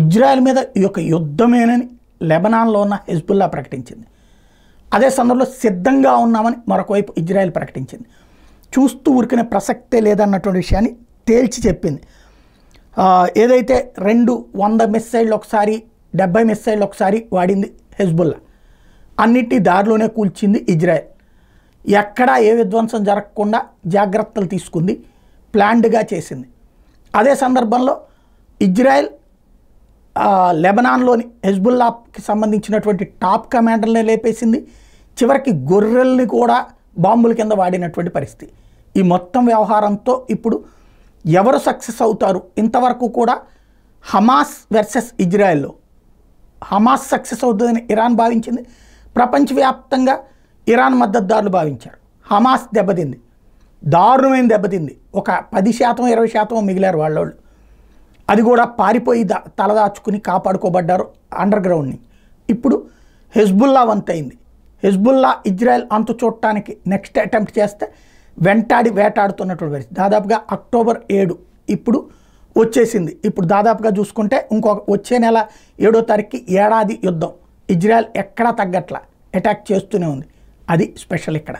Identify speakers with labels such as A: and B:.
A: Israel మీద ఈ యొక్క యుద్ధమేనని లెబనాన్లో ఉన్న హెజ్బుల్లా ప్రకటించింది అదే సందర్భంలో సిద్ధంగా ఉన్నామని మరొకవైపు ఇజ్రాయెల్ ప్రకటించింది చూస్తూ ఊరికనే ప్రసక్తే లేదన్నటువంటి విషయాన్ని తేల్చి చెప్పింది ఏదైతే రెండు వంద మిస్సైళ్ళు ఒకసారి డెబ్బై మిస్సైళ్ళు ఒకసారి వాడింది హెజ్బుల్లా అన్నిటి దారిలోనే కూల్చింది ఇజ్రాయెల్ ఎక్కడా ఏ విధ్వంసం జరగకుండా జాగ్రత్తలు తీసుకుంది ప్లాన్డ్గా చేసింది అదే సందర్భంలో ఇజ్రాయెల్ లెబనాన్లోని హెజ్బుల్లాకి సంబంధించినటువంటి టాప్ కమాండర్ని లేపేసింది చివరికి గొర్రెల్ని కూడా బాంబుల కింద వాడినటువంటి పరిస్థితి ఈ మొత్తం వ్యవహారంతో ఇప్పుడు ఎవరు సక్సెస్ అవుతారు ఇంతవరకు కూడా హమాస్ వెర్సెస్ ఇజ్రాయెల్లో హమాస్ సక్సెస్ అవుతుందని ఇరాన్ భావించింది ప్రపంచవ్యాప్తంగా ఇరాన్ మద్దతుదారులు భావించారు హమాస్ దెబ్బతింది దారుణమైన దెబ్బతింది ఒక పది శాతం ఇరవై శాతం మిగిలారు వాళ్ళోళ్ళు అది కూడా పారిపోయి తలదాచుకుని కాపాడుకోబడ్డారు అండర్ గ్రౌండ్ని ఇప్పుడు హెజ్బుల్లా వంతైంది హెజ్బుల్లా ఇజ్రాయెల్ అంతు చూడటానికి నెక్స్ట్ అటెంప్ట్ చేస్తే వెంటాడి వేటాడుతున్నటువంటి పరిస్థితి దాదాపుగా అక్టోబర్ ఏడు ఇప్పుడు వచ్చేసింది ఇప్పుడు దాదాపుగా చూసుకుంటే ఇంకొక వచ్చే నెల ఏడో తారీఖుకి ఏడాది యుద్ధం ఇజ్రాయెల్ ఎక్కడా తగ్గట్లా అటాక్ చేస్తూనే ఉంది అది స్పెషల్ ఇక్కడ